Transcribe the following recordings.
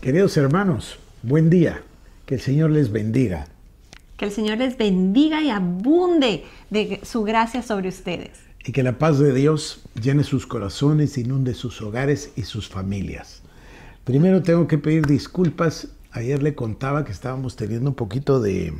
Queridos hermanos, buen día. Que el Señor les bendiga. Que el Señor les bendiga y abunde de su gracia sobre ustedes. Y que la paz de Dios llene sus corazones, inunde sus hogares y sus familias. Primero tengo que pedir disculpas. Ayer le contaba que estábamos teniendo un poquito de,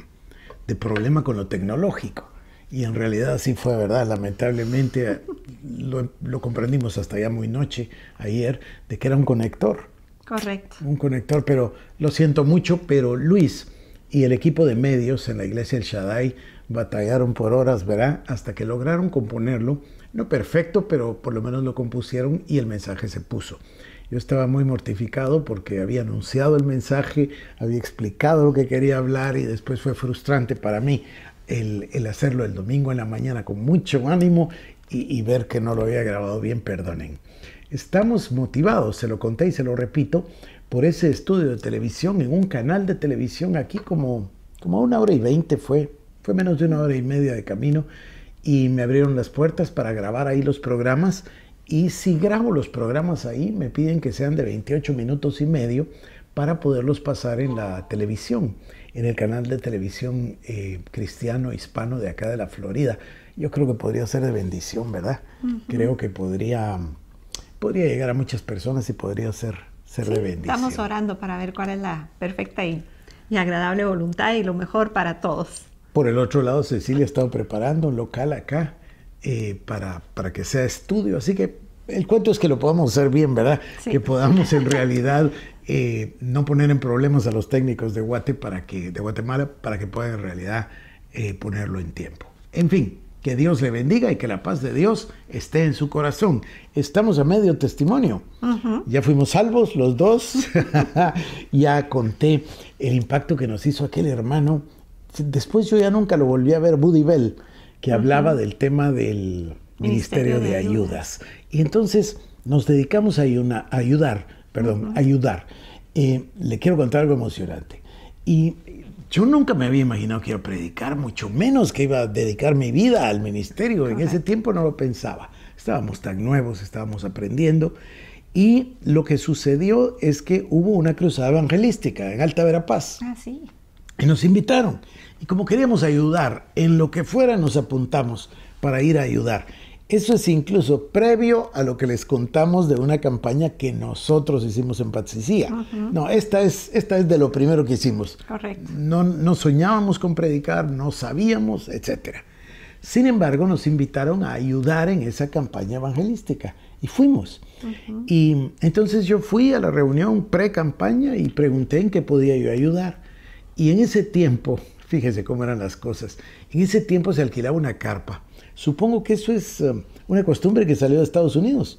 problema con lo tecnológico. Y en realidad así fue, ¿verdad? Lamentablemente lo, lo comprendimos hasta ya muy noche ayer de que era un conector Correcto. Un conector, pero lo siento mucho, pero Luis y el equipo de medios en la iglesia del Shaddai batallaron por horas, ¿verdad? Hasta que lograron componerlo. No perfecto, pero por lo menos lo compusieron y el mensaje se puso. Yo estaba muy mortificado porque había anunciado el mensaje, había explicado lo que quería hablar y después fue frustrante para mí el, hacerlo el domingo en la mañana con mucho ánimo y ver que no lo había grabado bien, perdonen. Estamos motivados, se lo conté y se lo repito, por ese estudio de televisión en un canal de televisión aquí como, como una hora y veinte fue, fue menos de una hora y media de camino y me abrieron las puertas para grabar ahí los programas y si grabo los programas ahí me piden que sean de 28 minutos y medio para poderlos pasar en la televisión, en el canal de televisión eh, cristiano hispano de acá de la Florida. Yo creo que podría ser de bendición, ¿verdad? Creo que podría podría llegar a muchas personas y podría ser, ser de bendición. Estamos orando para ver cuál es la perfecta y, agradable voluntad y lo mejor para todos. Por el otro lado, Cecilia ha estado preparando un local acá eh, para, para que sea estudio, así que el cuento es que lo podamos hacer bien, ¿verdad? Que podamos en realidad eh, no poner en problemas a los técnicos de, Guate para que, de Guatemala para que puedan en realidad eh, ponerlo en tiempo. En fin, que Dios le bendiga y que la paz de Dios esté en su corazón. Estamos a medio testimonio. Ya fuimos salvos los dos. ya conté el impacto que nos hizo aquel hermano. Después yo ya nunca lo volví a ver, Buddy Bell, que hablaba del tema del Ministerio, de, ayudas. Y entonces nos dedicamos a, ayudar, perdón, ayudar. Eh, le quiero contar algo emocionante. Y yo nunca me había imaginado que iba a predicar, mucho menos que iba a dedicar mi vida al ministerio. En ese tiempo no lo pensaba. Estábamos tan nuevos, estábamos aprendiendo. Y lo que sucedió es que hubo una cruzada evangelística en Alta Verapaz. Ah, sí. Y nos invitaron. Y como queríamos ayudar, en lo que fuera nos apuntamos para ir a ayudar. Eso es incluso previo a lo que les contamos de una campaña que nosotros hicimos en Patzicía. No, esta es, esta es de lo primero que hicimos. Correcto. No, no soñábamos con predicar, no sabíamos, etc. Sin embargo, nos invitaron a ayudar en esa campaña evangelística y fuimos. Y entonces yo fui a la reunión pre-campaña y pregunté en qué podía yo ayudar. Y en ese tiempo, fíjese cómo eran las cosas, en ese tiempo se alquilaba una carpa Supongo que eso es eh, una costumbre que salió de Estados Unidos,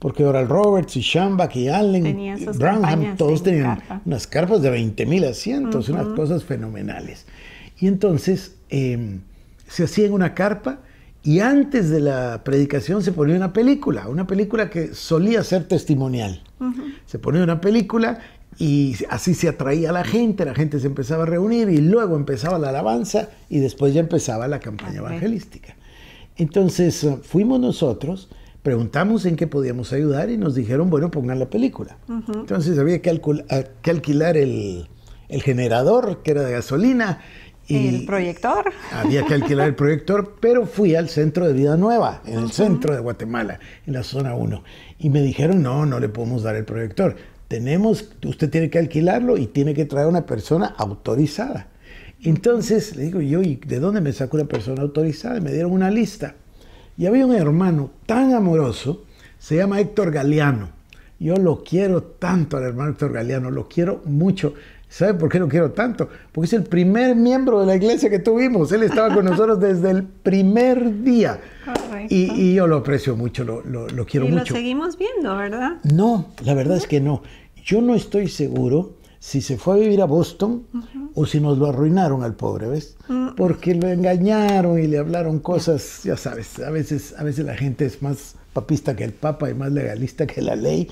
porque Oral Roberts y Shambach y Allen, y todos tenían unas carpas de 20.000 mil asientos, unas cosas fenomenales. Y entonces em, se se en una carpa y antes de la predicación se ponía una película, una película que solía ser testimonial. Se ponía una película y así se atraía a la gente, la gente se empezaba a reunir y luego empezaba la alabanza y después ya empezaba la campaña evangelística. Entonces eh, fuimos nosotros, preguntamos en qué podíamos ayudar y nos dijeron, bueno, pongan la película. Entonces había que, alquilar el, generador, que era de gasolina. Y el proyector. Había que alquilar el proyector, pero fui al Centro de Vida Nueva, en el centro de Guatemala, en la zona 1. Y me dijeron, no, no le podemos dar el proyector. Tenemos, usted tiene que alquilarlo y tiene que traer una persona autorizada. Entonces le digo yo, ¿y de dónde me sacó una persona autorizada? me dieron una lista. Y había un hermano tan amoroso, se llama Héctor Galeano. Yo lo quiero tanto al hermano Héctor Galeano, lo quiero mucho. ¿Sabe por qué lo quiero tanto? Porque es el primer miembro de la iglesia que tuvimos. Él estaba con nosotros desde el primer día. Y, yo lo aprecio mucho, lo, quiero mucho. Y lo seguimos viendo, ¿verdad? No, la verdad es que no. Yo no estoy seguro si se fue a vivir a Boston o si nos lo arruinaron al pobre, ¿ves? Mm. Porque lo engañaron y le hablaron cosas, ya sabes, a veces, a veces la gente es más papista que el Papa y más legalista que la ley,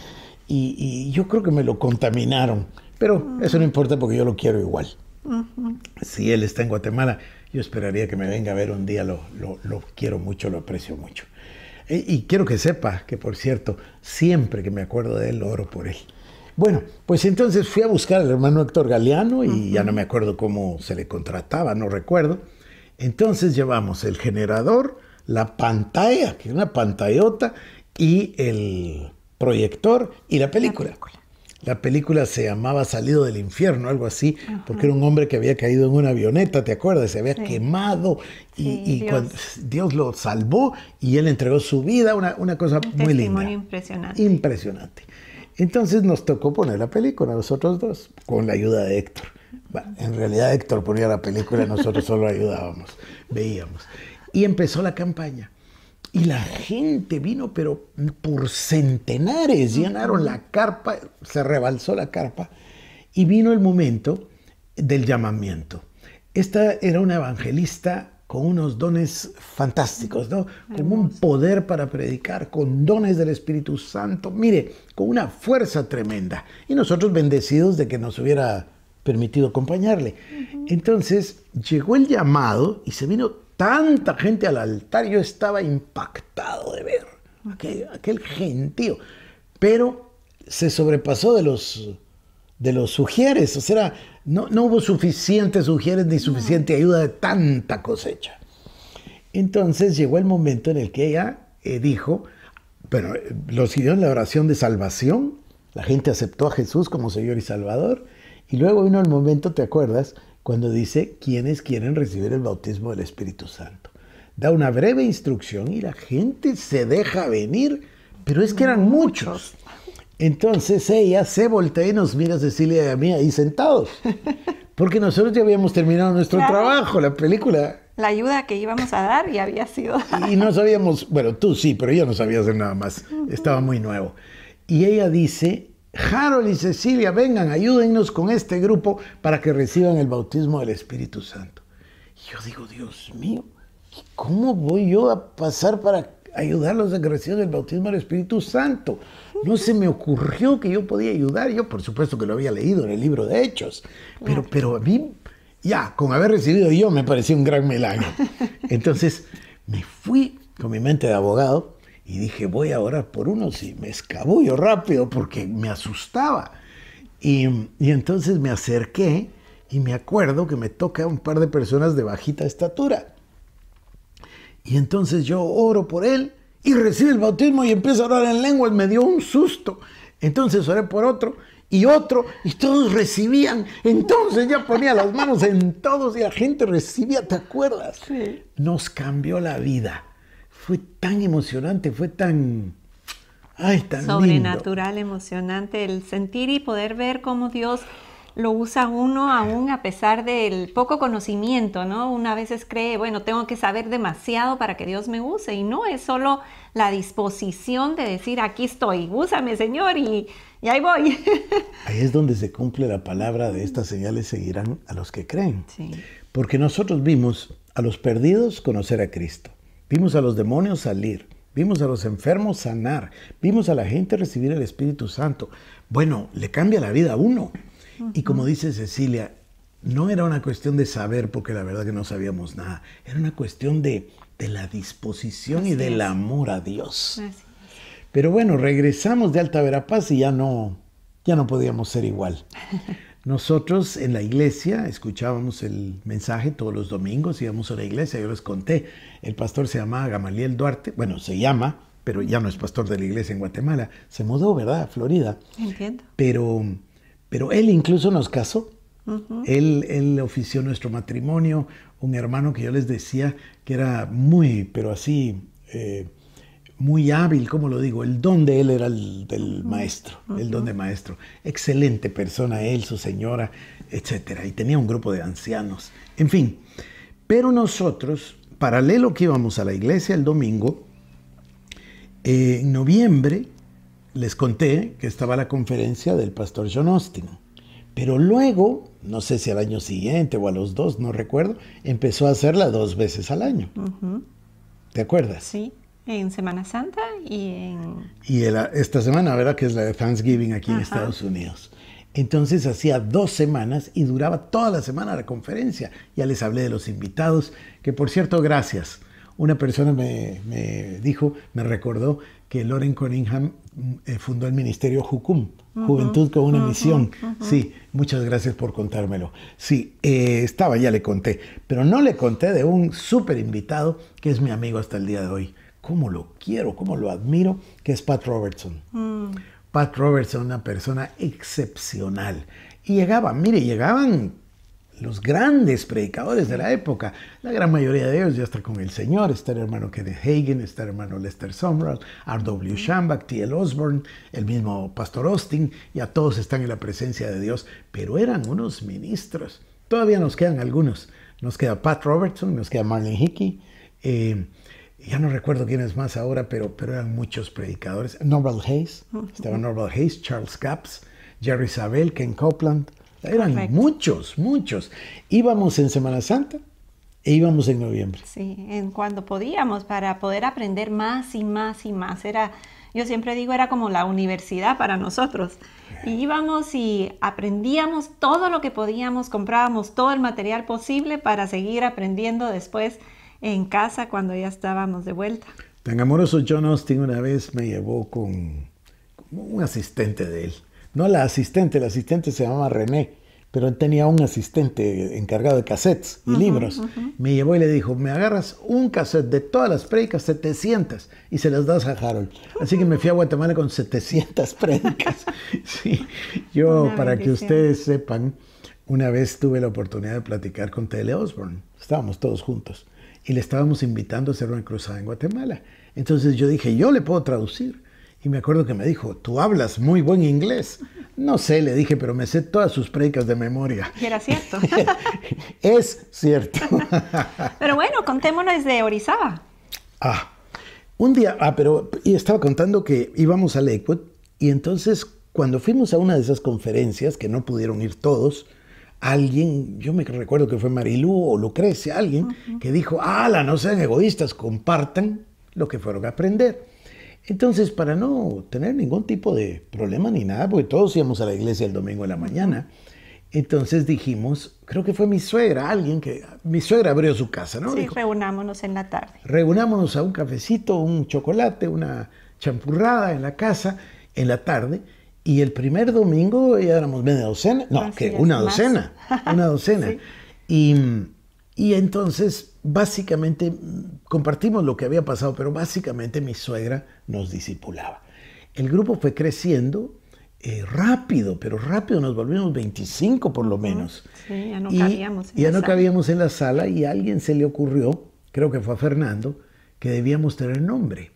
y, yo creo que me lo contaminaron, pero eso no importa porque yo lo quiero igual. Si él está en Guatemala, yo esperaría que me venga a ver un día, lo, lo, quiero mucho, lo aprecio mucho. Y, y quiero que sepa que, por cierto, siempre que me acuerdo de él, lo oro por él. Bueno, pues entonces fui a buscar al hermano Héctor Galeano y ya no me acuerdo cómo se le contrataba, no recuerdo. Entonces llevamos el generador, la pantalla, que es una pantallota, y el proyector y la película. La película, se llamaba Salido del Infierno, algo así, porque era un hombre que había caído en una avioneta, ¿te acuerdas? Se había quemado y, Dios. lo salvó y él entregó su vida, una, cosa muy linda. Impresionante. Impresionante. Entonces nos tocó poner la película, nosotros dos, con la ayuda de Héctor. en realidad Héctor ponía la película, nosotros solo ayudábamos, veíamos. Y empezó la campaña. Y la gente vino, pero por centenares, llenaron la carpa, se rebalsó la carpa, y vino el momento del llamamiento. Esta era una evangelista con unos dones fantásticos, ¿no? Con un poder para predicar, con dones del Espíritu Santo, mire, con una fuerza tremenda. Y nosotros bendecidos de que nos hubiera permitido acompañarle. Entonces llegó el llamado y se vino tanta gente al altar, yo estaba impactado de ver aquel, aquel gentío, pero se sobrepasó de los de los sugieres. O sea, no, hubo suficientes sugieres ni suficiente ayuda de tanta cosecha. Entonces llegó el momento en el que ella eh, dijo, pero lo siguió en la oración de salvación, la gente aceptó a Jesús como Señor y Salvador, y luego vino el momento, ¿te acuerdas?, cuando dice, quienes quieren recibir el bautismo del Espíritu Santo. Da una breve instrucción y la gente se deja venir, pero es que eran muchos. Entonces ella se voltea y nos mira Cecilia y a mí ahí sentados. Porque nosotros ya habíamos terminado nuestro trabajo, la película. La ayuda que íbamos a dar ya había sido. Y no sabíamos, bueno, tú sí, pero yo no sabía hacer nada más. Estaba muy nuevo. Y ella dice, Harold y Cecilia, vengan, ayúdennos con este grupo para que reciban el bautismo del Espíritu Santo. Y yo digo, Dios mío, ¿cómo voy yo a pasar para ayudarlos a que reciban el bautismo del Espíritu Santo? No se me ocurrió que yo podía ayudar. Yo, por supuesto que lo había leído en el libro de Hechos, pero, pero a mí, ya, con haber recibido yo, me parecía un gran milagro. Entonces, me fui con mi mente de abogado y dije, voy a orar por uno. y me escabullo rápido porque me asustaba. Y, y entonces me acerqué y me acuerdo que me toca un par de personas de bajita estatura. Y entonces yo oro por él y recibe el bautismo y empieza a orar en lengua, y Me dio un susto. Entonces oré por otro y otro y todos recibían. Entonces ya ponía las manos en todos y la gente recibía, ¿te acuerdas? Sí. Nos cambió la vida. Fue tan emocionante, fue tan... Ay, tan Sobrenatural, emocionante el sentir y poder ver cómo Dios lo usa uno aún a pesar del poco conocimiento, ¿no? Una veces cree, bueno, tengo que saber demasiado para que Dios me use y no es solo la disposición de decir, aquí estoy, úsame Señor y, ya ahí voy. Ahí es donde se cumple la palabra de estas señales seguirán a los que creen. Porque nosotros vimos a los perdidos conocer a Cristo, vimos a los demonios salir, vimos a los enfermos sanar, vimos a la gente recibir el Espíritu Santo. Bueno, le cambia la vida a uno. Y como dice Cecilia, no era una cuestión de saber, porque la verdad que no sabíamos nada, era una cuestión de, la disposición y del amor a Dios. Pero bueno, regresamos de Alta Verapaz y ya no, ya no podíamos ser igual. Nosotros en la iglesia escuchábamos el mensaje todos los domingos, íbamos a la iglesia, yo les conté, el pastor se llamaba Gamaliel Duarte, bueno, se llama, pero ya no es pastor de la iglesia en Guatemala, se mudó, ¿verdad?, a Florida. Entiendo. Pero pero él incluso nos casó. él, ofició nuestro matrimonio, un hermano que yo les decía que era muy, pero así, eh, muy hábil, como lo digo, el don de él era el del maestro, el don de maestro. Excelente persona él, su señora, etc. Y tenía un grupo de ancianos, en fin. Pero nosotros, paralelo que íbamos a la iglesia el domingo, eh, en noviembre les conté que estaba la conferencia del pastor John Austin. Pero luego, no sé si al año siguiente o a los dos, no recuerdo, empezó a hacerla dos veces al año. ¿Te acuerdas? Sí, en Semana Santa y en... Y esta semana, ¿verdad? Que es la de Thanksgiving aquí en Estados Unidos. Entonces hacía dos semanas y duraba toda la semana la conferencia. Ya les hablé de los invitados, que por cierto, gracias. Una persona me, dijo, me recordó que Loren Cunningham eh, fundó el ministerio Jucum, Juventud con una Misión. Sí, muchas gracias por contármelo. Sí, eh, estaba, ya le conté, pero no le conté de un súper invitado que es mi amigo hasta el día de hoy. ¿Cómo lo quiero? ¿Cómo lo admiro? Que es Pat Robertson. Mm. Pat Robertson, una persona excepcional. Y llegaban, mire, llegaban los grandes predicadores de la época, la gran mayoría de ellos ya está con el Señor, está el hermano Kenneth Hagen, está el hermano Lester Sumrall, R.W. Shambach, T.L. Osborne, el mismo Pastor Austin, ya todos están en la presencia de Dios, pero eran unos ministros. Todavía nos quedan algunos, nos queda Pat Robertson, nos queda Marlene Hickey, eh, ya no recuerdo quién es más ahora, pero, pero eran muchos predicadores, Norval Hayes, estaba Norval Hayes, Charles Capps, Jerry Isabel, Ken Copeland, eran muchos, muchos. Íbamos en Semana Santa e íbamos en noviembre. Sí, en cuando podíamos para poder aprender más y más y más. Era, yo siempre digo, era como la universidad para nosotros. Eh. íbamos y aprendíamos todo lo que podíamos, comprábamos todo el material posible para seguir aprendiendo después en casa cuando ya estábamos de vuelta. Tan amoroso John Austin una vez me llevó con un asistente de él no la asistente, la asistente se llamaba René, pero él tenía un asistente encargado de cassettes y libros. Me llevó y le dijo, me agarras un cassette de todas las prédicas, 700, y se las das a Harold. Así que me fui a Guatemala con 700 prédicas. sí, yo, para que ustedes sepan, una vez tuve la oportunidad de platicar con Tele Osborne, estábamos todos juntos, y le estábamos invitando a hacer una cruzada en Guatemala. Entonces yo dije, yo le puedo traducir. Y me acuerdo que me dijo, tú hablas muy buen inglés. No sé, le dije, pero me sé todas sus predicas de memoria. Y era cierto. es cierto. pero bueno, contémonos de Orizaba. Ah, un día, ah, pero y estaba contando que íbamos a Lakewood y entonces cuando fuimos a una de esas conferencias, que no pudieron ir todos, alguien, yo me recuerdo que fue Marilú o Lucrecia, alguien que dijo, ala, no sean egoístas, compartan lo que fueron a aprender. Entonces, para no tener ningún tipo de problema ni nada, porque todos íbamos a la iglesia el domingo de la mañana, entonces dijimos, creo que fue mi suegra, alguien que, mi suegra abrió su casa, ¿no? Sí, reunámonos en la tarde. Reunámonos a un cafecito, un chocolate, una champurrada en la casa, en la tarde, y el primer domingo ya éramos media docena, no, que una, docena, una docena. y, y entonces básicamente compartimos lo que había pasado, pero básicamente mi suegra nos disipulaba. El grupo fue creciendo eh, rápido, pero rápido, nos volvimos 25 por lo menos. ya no y, cabíamos. En ya no sala. cabíamos en la sala y a alguien se le ocurrió, creo que fue a Fernando, que debíamos tener nombre.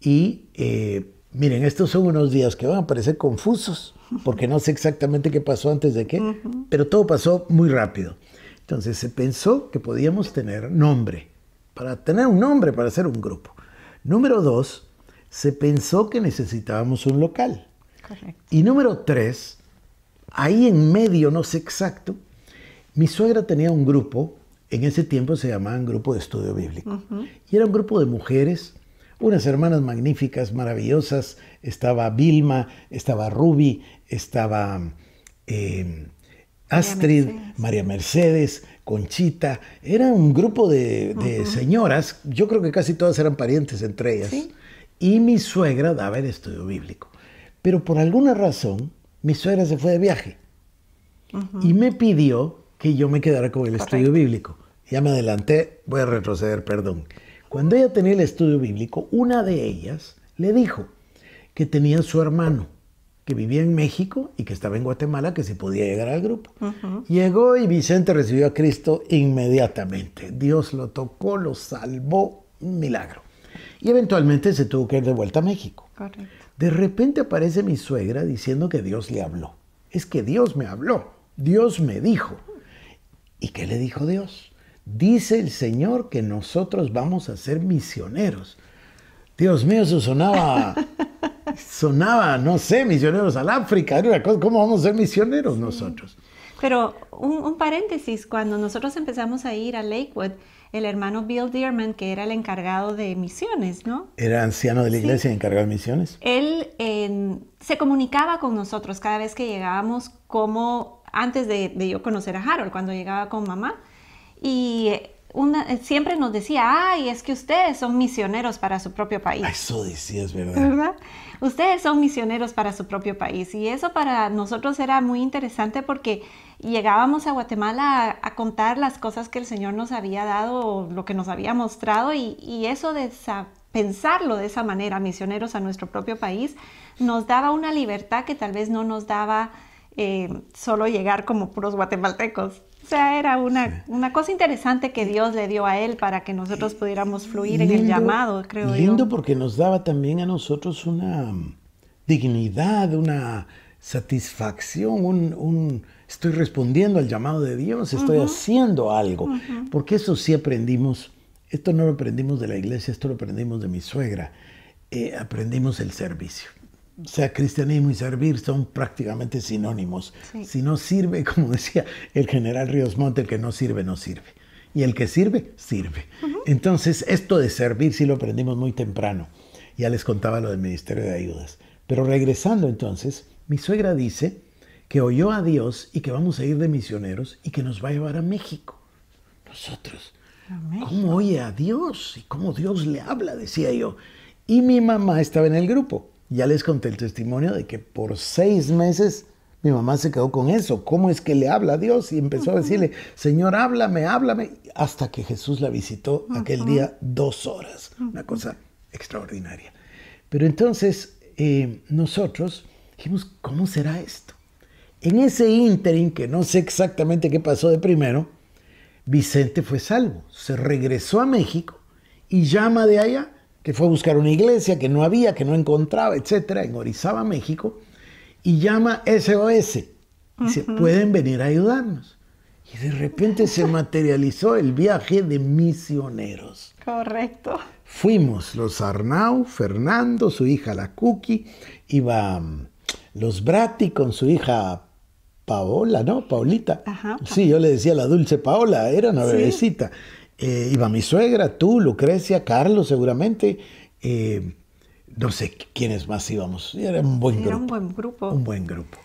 Y eh, miren, estos son unos días que van a parecer confusos, porque no sé exactamente qué pasó antes de qué, pero todo pasó muy rápido. Entonces se pensó que podíamos tener nombre, para tener un nombre para hacer un grupo. Número dos, se pensó que necesitábamos un local. Y número tres, ahí en medio, no sé exacto, mi suegra tenía un grupo, en ese tiempo se llamaban Grupo de Estudio Bíblico, y era un grupo de mujeres, unas hermanas magníficas, maravillosas, estaba Vilma, estaba Ruby, estaba... Eh, Astrid, María Mercedes, Conchita. Era un grupo de, señoras, yo creo que casi todas eran parientes entre ellas. Y mi suegra daba el estudio bíblico. Pero por alguna razón, mi suegra se fue de viaje y me pidió que yo me quedara con el estudio bíblico. Ya me adelanté, voy a retroceder, perdón. Cuando ella tenía el estudio bíblico, una de ellas le dijo que tenía su hermano que vivía en México y que estaba en Guatemala, que se podía llegar al grupo. Llegó y Vicente recibió a Cristo inmediatamente. Dios lo tocó, lo salvó, un milagro. Y eventualmente se tuvo que ir de vuelta a México. De repente aparece mi suegra diciendo que Dios le habló. Es que Dios me habló, Dios me dijo. ¿Y qué le dijo Dios? Dice el Señor que nosotros vamos a ser misioneros. Dios mío, eso sonaba sonaba, no sé, misioneros al África, era cosa, ¿cómo vamos a ser misioneros nosotros? Pero un, paréntesis, cuando nosotros empezamos a ir a Lakewood, el hermano Bill Dearman, que era el encargado de misiones, ¿no? Era anciano de la iglesia encargado de misiones. Él se comunicaba con nosotros cada vez que llegábamos, como antes de, de yo conocer a Harold, cuando llegaba con mamá. Y eh, siempre nos decía, ay, es que ustedes son misioneros para su propio país. Eso decías, ¿verdad? ¿verdad? Ustedes son misioneros para su propio país. Y eso para nosotros era muy interesante porque llegábamos a Guatemala a, contar las cosas que el Señor nos había dado, lo que nos había mostrado, y, eso de pensarlo de esa manera, misioneros a nuestro propio país, nos daba una libertad que tal vez no nos daba eh, solo llegar como puros guatemaltecos. O sea, era una, una cosa interesante que Dios le dio a él para que nosotros pudiéramos fluir en el llamado, creo yo. Lindo porque nos daba también a nosotros una mm, dignidad, una satisfacción, un, estoy respondiendo al llamado de Dios, estoy haciendo algo. Porque eso sí aprendimos, esto no lo aprendimos de la iglesia, esto lo aprendimos de mi suegra, eh, aprendimos el servicio. O sea, cristianismo y servir son prácticamente sinónimos. Si no sirve, como decía el general Ríos Monte, el que no sirve, no sirve. Y el que sirve, sirve. Entonces, esto de servir sí lo aprendimos muy temprano. Ya les contaba lo del Ministerio de Ayudas. Pero regresando entonces, mi suegra dice que oyó a Dios y que vamos a ir de misioneros y que nos va a llevar a México. Nosotros. ¿Cómo oye a Dios? ¿Y cómo Dios le habla? Decía yo. Y mi mamá estaba en el grupo. Ya les conté el testimonio de que por seis meses mi mamá se quedó con eso. ¿Cómo es que le habla a Dios? Y empezó a decirle, Señor, háblame, háblame. Hasta que Jesús la visitó aquel día dos horas. Una cosa extraordinaria. Pero entonces eh, nosotros dijimos, ¿cómo será esto? En ese ínterin, que no sé exactamente qué pasó de primero, Vicente fue salvo. Se regresó a México y llama de allá que fue a buscar una iglesia que no había, que no encontraba, etcétera, en Orizaba, México, y llama SOS. Dice, pueden venir a ayudarnos. Y de repente se materializó el viaje de misioneros. Correcto. Fuimos los Arnau, Fernando, su hija la Cookie, iba mm, los Brati con su hija Paola, ¿no? Paulita. sí, yo le decía la dulce Paola, era una bebecita iba eh, mi suegra, tú, Lucrecia, Carlos seguramente, eh, no sé quiénes más íbamos, era un buen grupo. Era un buen grupo. Un buen grupo.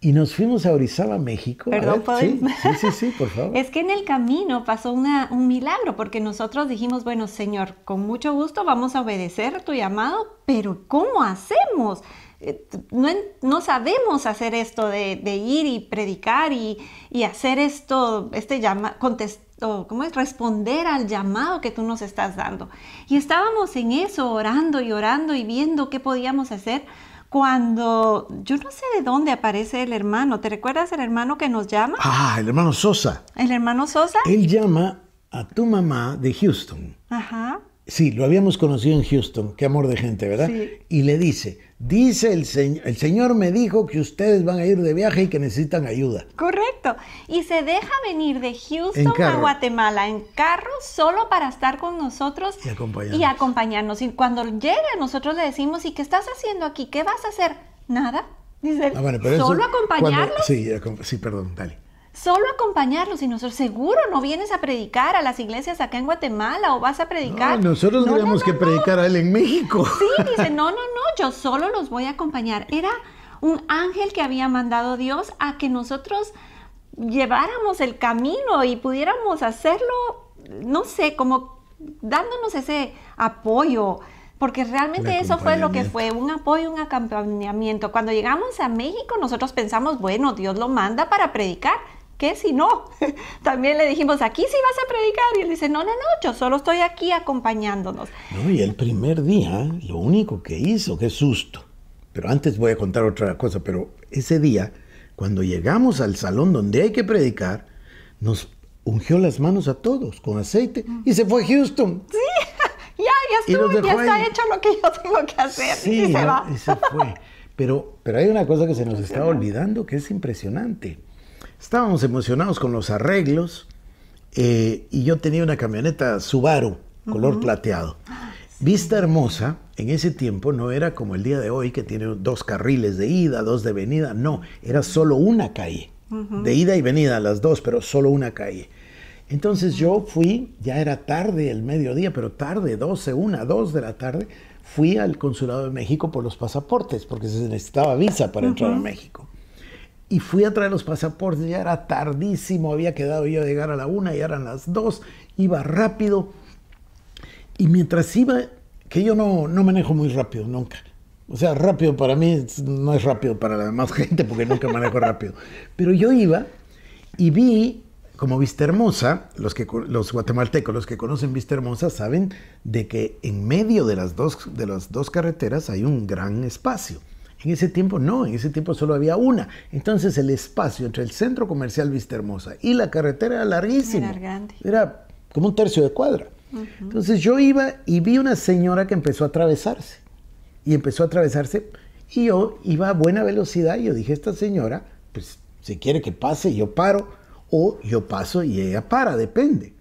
Y nos fuimos a Orizaba, México. Perdón, ¿puedo? sí, sí, sí, por favor. Es que en el camino pasó un milagro, porque nosotros dijimos, bueno, Señor, con mucho gusto vamos a obedecer tu llamado, pero ¿cómo hacemos? Eh, no, sabemos hacer esto de, ir y predicar y, hacer esto, este llama, contestar cómo es responder al llamado que tú nos estás dando. Y estábamos en eso, orando y orando y viendo qué podíamos hacer cuando yo no sé de dónde aparece el hermano. ¿Te recuerdas el hermano que nos llama? Ah, el hermano Sosa. El hermano Sosa. Él llama a tu mamá de Houston. Ajá. Sí, lo habíamos conocido en Houston, qué amor de gente, ¿verdad? Y le dice, dice el, señor, el Señor me dijo que ustedes van a ir de viaje y que necesitan ayuda. Correcto. Y se deja venir de Houston a Guatemala en carro solo para estar con nosotros y acompañarnos. y cuando llega nosotros le decimos, ¿y qué estás haciendo aquí? ¿Qué vas a hacer? Nada. Dice, ah, ¿solo acompañarlo. sí, sí, perdón, dale solo acompañarlos y nosotros seguro no vienes a predicar a las iglesias acá en Guatemala o vas a predicar. No, nosotros no, tenemos que predicar a él en México. Sí, dice, no, no, no, yo solo los voy a acompañar. Era un ángel que había mandado Dios a que nosotros lleváramos el camino y pudiéramos hacerlo, no sé, como dándonos ese apoyo porque realmente eso fue lo que fue, un apoyo, un acompañamiento. Cuando llegamos a México, nosotros pensamos, bueno, Dios lo manda para predicar, ¿qué si no? También le dijimos, aquí sí vas a predicar. Y él dice, no, no, no, yo solo estoy aquí acompañándonos. No, y el primer día, lo único que hizo, qué susto. Pero antes voy a contar otra cosa, pero ese día, cuando llegamos al salón donde hay que predicar, nos ungió las manos a todos con aceite y se fue a Houston. Sí, ya, ya estuvo, ya está hecho lo que yo tengo que hacer. Sí, y se va. Y se fue. Pero, pero hay una cosa que se nos está olvidando que es impresionante. Estábamos emocionados con los arreglos eh, y yo tenía una camioneta Subaru, color plateado. Vista Hermosa, en ese tiempo, no era como el día de hoy, que tiene dos carriles de ida, dos de venida, no, era solo una calle, de ida y venida, las dos, pero solo una calle. Entonces yo fui, ya era tarde, el mediodía, pero tarde, 12, una, dos de la tarde, fui al Consulado de México por los pasaportes, porque se necesitaba visa para entrar a México y fui a traer los pasaportes, ya era tardísimo, había quedado yo a llegar a la una, ya eran las dos, iba rápido. Y mientras iba, que yo no, no manejo muy rápido nunca. O sea, rápido para mí no es rápido para la demás gente porque nunca manejo rápido. Pero yo iba y vi como Vista Hermosa, los, los guatemaltecos, los que conocen Vista Hermosa, saben de que en medio de las, dos, de las dos carreteras hay un gran espacio. En ese tiempo no, en ese tiempo solo había una. Entonces el espacio entre el centro comercial Vista Hermosa y la carretera era larguísimo. Era como un tercio de cuadra. Entonces yo iba y vi una señora que empezó a atravesarse. Y empezó a atravesarse y yo iba a buena velocidad y yo dije, esta señora, pues si quiere que pase, yo paro. O yo paso y ella para, depende.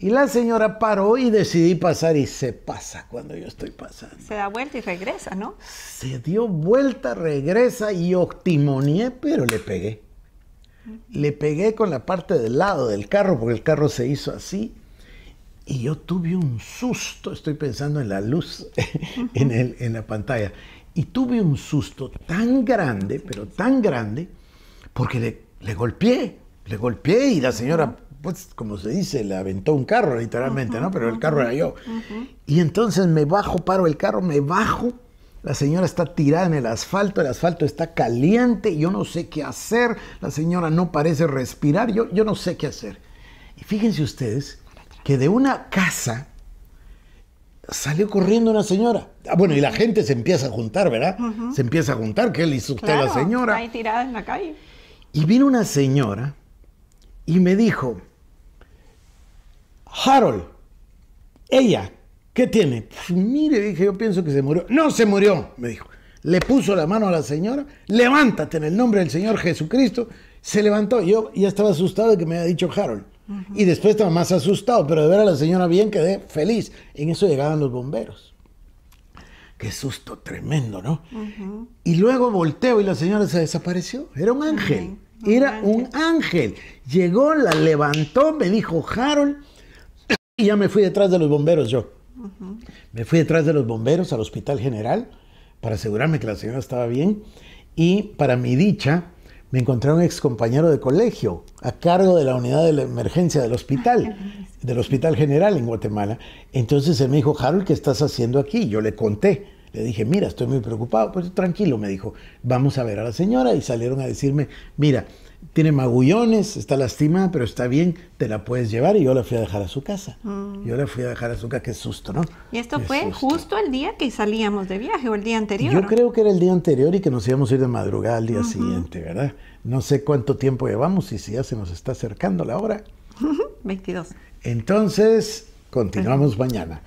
Y la señora paró y decidí pasar y se pasa cuando yo estoy pasando. Se da vuelta y regresa, ¿no? Se dio vuelta, regresa y optimoneé, pero le pegué. Le pegué con la parte del lado del carro porque el carro se hizo así y yo tuve un susto, estoy pensando en la luz, en, el, en la pantalla, y tuve un susto tan grande, pero tan grande, porque le, le golpeé, le golpeé y la señora pues como se dice, le aventó un carro literalmente, ¿no? Pero el carro era yo. Y entonces me bajo, paro el carro, me bajo. La señora está tirada en el asfalto, el asfalto está caliente, yo no sé qué hacer, la señora no parece respirar, yo, yo no sé qué hacer. Y fíjense ustedes que de una casa salió corriendo una señora. Ah, bueno, y la gente se empieza a juntar, ¿verdad? Se empieza a juntar, ¿qué le hizo usted a la señora? Ahí tirada en la calle. Y vino una señora y me dijo, Harold, ella, ¿qué tiene? Pues mire, dije, yo pienso que se murió. No se murió, me dijo. Le puso la mano a la señora, levántate en el nombre del Señor Jesucristo. Se levantó. Yo ya estaba asustado de que me había dicho Harold. Y después estaba más asustado, pero de ver a la señora bien quedé feliz. En eso llegaban los bomberos. Qué susto tremendo, ¿no? Y luego volteo y la señora se desapareció. Era un ángel. Era un ángel. Llegó, la levantó, me dijo, Harold, y ya me fui detrás de los bomberos yo. Me fui detrás de los bomberos al hospital general para asegurarme que la señora estaba bien. Y para mi dicha, me encontré a un excompañero de colegio a cargo de la unidad de la emergencia del hospital, del hospital general en Guatemala. Entonces él me dijo, Harold, ¿qué estás haciendo aquí? Yo le conté. Le dije, mira, estoy muy preocupado. Pues tranquilo, me dijo, vamos a ver a la señora. Y salieron a decirme, mira, tiene magullones, está lastimada, pero está bien, te la puedes llevar. Y yo la fui a dejar a su casa. Ah. Yo la fui a dejar a su casa, qué susto, ¿no? Y esto fue justo el día que salíamos de viaje o el día anterior. Yo creo que era el día anterior y que nos íbamos a ir de madrugada al día siguiente, ¿verdad? No sé cuánto tiempo llevamos y si ya se nos está acercando la hora. 22. Entonces, continuamos mañana.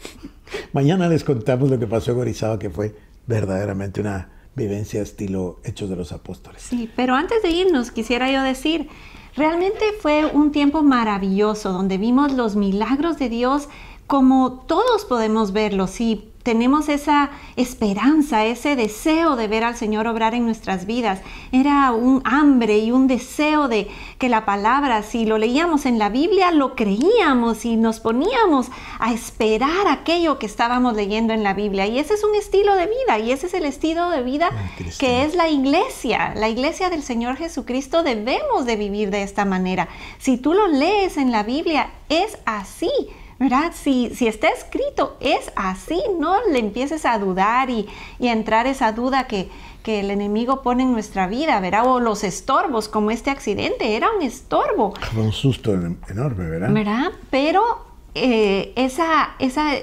mañana les contamos lo que pasó en Orizaba, que fue verdaderamente una vivencia estilo Hechos de los Apóstoles. Sí, pero antes de irnos, quisiera yo decir, realmente fue un tiempo maravilloso donde vimos los milagros de Dios como todos podemos verlo, si tenemos esa esperanza, ese deseo de ver al Señor obrar en nuestras vidas, era un hambre y un deseo de que la palabra, si lo leíamos en la Biblia, lo creíamos y nos poníamos a esperar aquello que estábamos leyendo en la Biblia. Y ese es un estilo de vida y ese es el estilo de vida ah, que es la iglesia, la iglesia del Señor Jesucristo. Debemos de vivir de esta manera. Si tú lo lees en la Biblia, es así ¿verdad? Si, si está escrito, es así, no le empieces a dudar y, a entrar esa duda que, el enemigo pone en nuestra vida, ¿verdad? O los estorbos, como este accidente, era un estorbo. Fue un susto enorme, ¿verdad? ¿Verdad? Pero eh, ese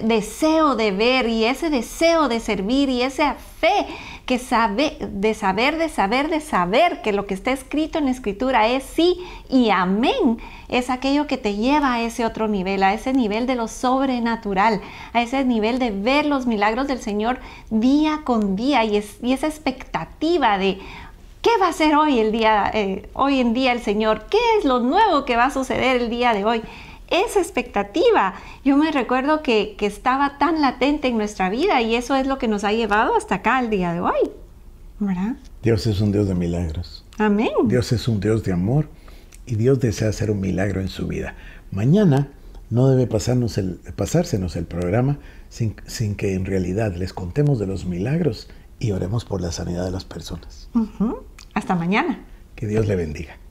deseo de ver y ese deseo de servir y esa fe que sabe, de saber, de saber, de saber que lo que está escrito en la escritura es sí y amén, es aquello que te lleva a ese otro nivel, a ese nivel de lo sobrenatural, a ese nivel de ver los milagros del Señor día con día y, es, esa expectativa de... ¿Qué va a ser hoy, el día, eh, hoy en día el Señor? ¿Qué es lo nuevo que va a suceder el día de hoy? esa expectativa. Yo me recuerdo que, estaba tan latente en nuestra vida y eso es lo que nos ha llevado hasta acá al día de hoy. Dios es un Dios de milagros. Amén. Dios es un Dios de amor y Dios desea hacer un milagro en su vida. Mañana no debe pasarnos el, pasársenos el programa sin, que en realidad les contemos de los milagros y oremos por la sanidad de las personas. Hasta mañana. Que Dios le bendiga.